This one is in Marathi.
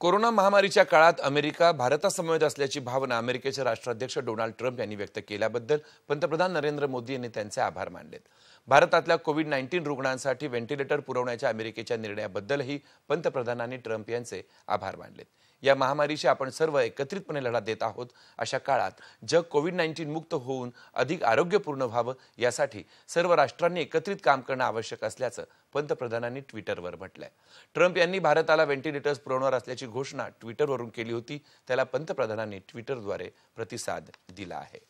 कोरोना महामारीच्या काळात अमेरिका भारतासमवेत असल्याची भावना अमेरिकेचे राष्ट्राध्यक्ष डोनाल्ड ट्रम्प यांनी व्यक्त केल्याबद्दल पंतप्रधान नरेंद्र मोदी यांनी त्यांचे आभार मानलेत भारतातल्या कोविड नाईन्टीन रुग्णांसाठी व्हेंटिलेटर पुरवण्याच्या अमेरिकेच्या निर्णयाबद्दलही पंतप्रधानांनी ट्रम्प यांचे आभार मानलेत या महामारीशी आपण सर्व एकत्रितपणे लढा देत आहोत अशा काळात जग कोविड नाईन्टीन मुक्त होऊन अधिक आरोग्यपूर्ण व्हावं यासाठी सर्व राष्ट्रांनी एकत्रित काम करणं आवश्यक असल्याचं पंतप्रधानांनी ट्विटरवर म्हटलंय ट्रम्प यांनी भारताला व्हेंटिलेटर्स पुरवणार असल्याची घोषणा ट्विटरवरून केली होती त्याला पंतप्रधानांनी ट्विटरद्वारे प्रतिसाद दिला आहे